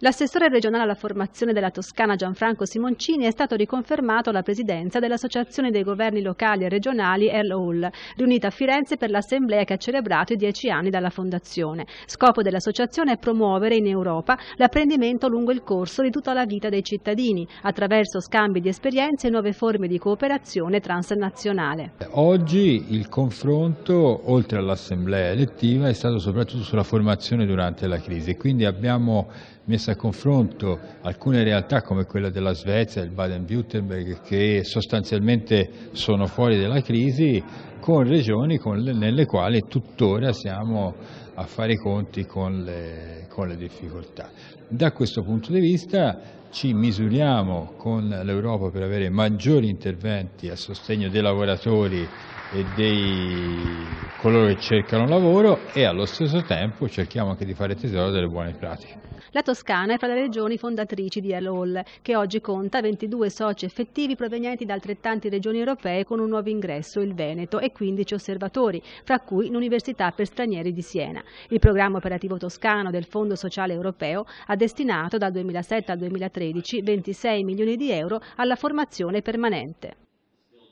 L'assessore regionale alla formazione della Toscana Gianfranco Simoncini è stato riconfermato alla presidenza dell'Associazione dei Governi Locali e Regionali Earl riunita a Firenze per l'assemblea che ha celebrato i dieci anni dalla fondazione. Scopo dell'associazione è promuovere in Europa l'apprendimento lungo il corso di tutta la vita dei cittadini, attraverso scambi di esperienze e nuove forme di cooperazione transnazionale. Oggi il confronto, oltre all'assemblea elettiva, è stato soprattutto sulla formazione durante la crisi, quindi abbiamo messo messa a confronto alcune realtà come quella della Svezia, il Baden-Württemberg, che sostanzialmente sono fuori dalla crisi, con regioni con le, nelle quali tuttora siamo a fare i conti con le, con le difficoltà. Da questo punto di vista ci misuriamo con l'Europa per avere maggiori interventi a sostegno dei lavoratori e dei coloro che cercano lavoro e allo stesso tempo cerchiamo anche di fare tesoro delle buone pratiche. La Toscana è fra le regioni fondatrici di Elol, che oggi conta 22 soci effettivi provenienti da altrettanti regioni europee con un nuovo ingresso, il Veneto, e 15 osservatori, fra cui l'Università per Stranieri di Siena. Il programma operativo toscano del Fondo Sociale Europeo ha destinato dal 2007 al 2013 26 milioni di euro alla formazione permanente.